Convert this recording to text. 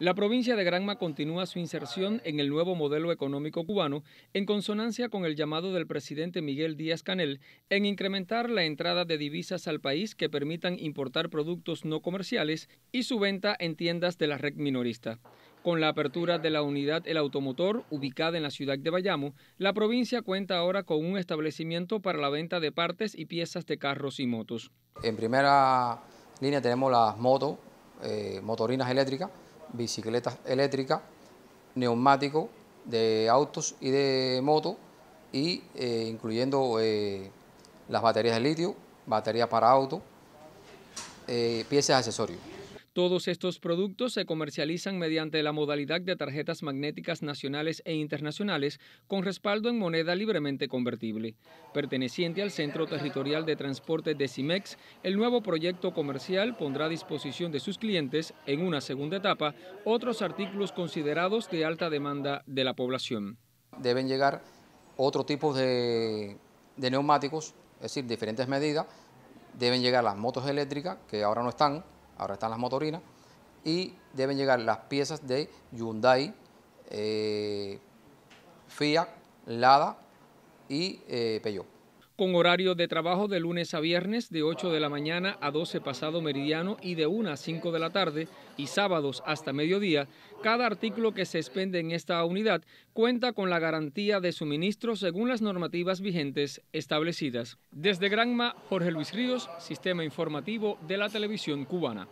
La provincia de Granma continúa su inserción en el nuevo modelo económico cubano en consonancia con el llamado del presidente Miguel Díaz Canel en incrementar la entrada de divisas al país que permitan importar productos no comerciales y su venta en tiendas de la red minorista. Con la apertura de la unidad El Automotor, ubicada en la ciudad de Bayamo, la provincia cuenta ahora con un establecimiento para la venta de partes y piezas de carros y motos. En primera línea tenemos las motos, eh, motorinas eléctricas, bicicletas eléctricas, neumáticos de autos y de moto, y eh, incluyendo eh, las baterías de litio, baterías para auto, eh, piezas de accesorios. Todos estos productos se comercializan mediante la modalidad de tarjetas magnéticas nacionales e internacionales con respaldo en moneda libremente convertible. Perteneciente al Centro Territorial de Transporte de CIMEX, el nuevo proyecto comercial pondrá a disposición de sus clientes, en una segunda etapa, otros artículos considerados de alta demanda de la población. Deben llegar otro tipo de, de neumáticos, es decir, diferentes medidas. Deben llegar las motos eléctricas, que ahora no están, ahora están las motorinas, y deben llegar las piezas de Hyundai, eh, Fiat, Lada y eh, Peugeot con horario de trabajo de lunes a viernes de 8 de la mañana a 12 pasado meridiano y de 1 a 5 de la tarde y sábados hasta mediodía, cada artículo que se expende en esta unidad cuenta con la garantía de suministro según las normativas vigentes establecidas. Desde Granma, Jorge Luis Ríos, Sistema Informativo de la Televisión Cubana.